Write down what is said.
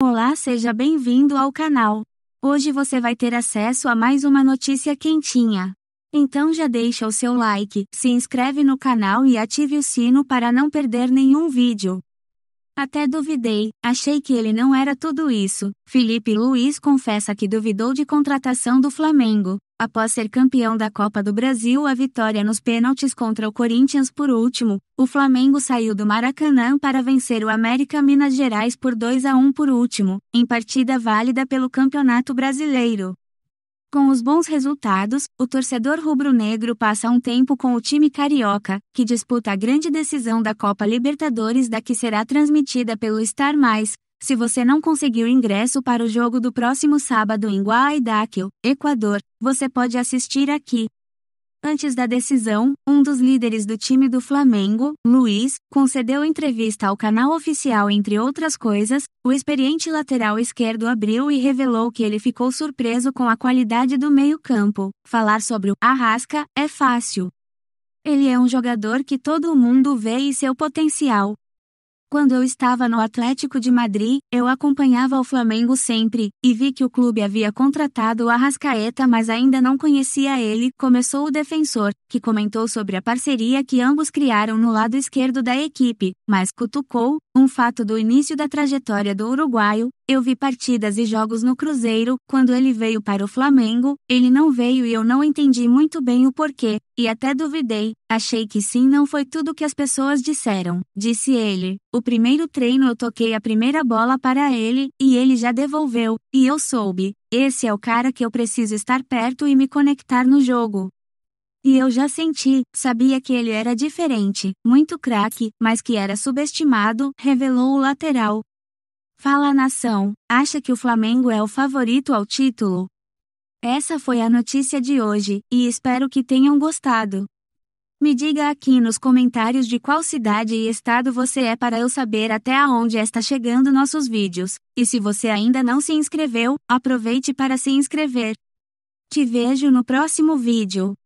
Olá, seja bem-vindo ao canal. Hoje você vai ter acesso a mais uma notícia quentinha. Então já deixa o seu like, se inscreve no canal e ative o sino para não perder nenhum vídeo. Até duvidei, achei que ele não era tudo isso. Felipe Luiz confessa que duvidou de contratação do Flamengo. Após ser campeão da Copa do Brasil, a vitória nos pênaltis contra o Corinthians por último, o Flamengo saiu do Maracanã para vencer o América Minas Gerais por 2 a 1 por último, em partida válida pelo Campeonato Brasileiro. Com os bons resultados, o torcedor rubro-negro passa um tempo com o time carioca, que disputa a grande decisão da Copa Libertadores da que será transmitida pelo Star Mais, se você não conseguiu ingresso para o jogo do próximo sábado em Guaidáquil, Equador, você pode assistir aqui. Antes da decisão, um dos líderes do time do Flamengo, Luiz, concedeu entrevista ao canal oficial entre outras coisas. O experiente lateral esquerdo abriu e revelou que ele ficou surpreso com a qualidade do meio-campo. Falar sobre o Arrasca é fácil. Ele é um jogador que todo mundo vê e seu potencial, quando eu estava no Atlético de Madrid, eu acompanhava o Flamengo sempre, e vi que o clube havia contratado o Arrascaeta mas ainda não conhecia ele, começou o defensor, que comentou sobre a parceria que ambos criaram no lado esquerdo da equipe, mas cutucou, um fato do início da trajetória do uruguaio, eu vi partidas e jogos no Cruzeiro, quando ele veio para o Flamengo, ele não veio e eu não entendi muito bem o porquê, e até duvidei, achei que sim não foi tudo que as pessoas disseram, disse ele. O primeiro treino eu toquei a primeira bola para ele, e ele já devolveu, e eu soube, esse é o cara que eu preciso estar perto e me conectar no jogo. E eu já senti, sabia que ele era diferente, muito craque, mas que era subestimado, revelou o lateral. Fala nação, acha que o Flamengo é o favorito ao título? Essa foi a notícia de hoje, e espero que tenham gostado. Me diga aqui nos comentários de qual cidade e estado você é para eu saber até aonde está chegando nossos vídeos. E se você ainda não se inscreveu, aproveite para se inscrever. Te vejo no próximo vídeo.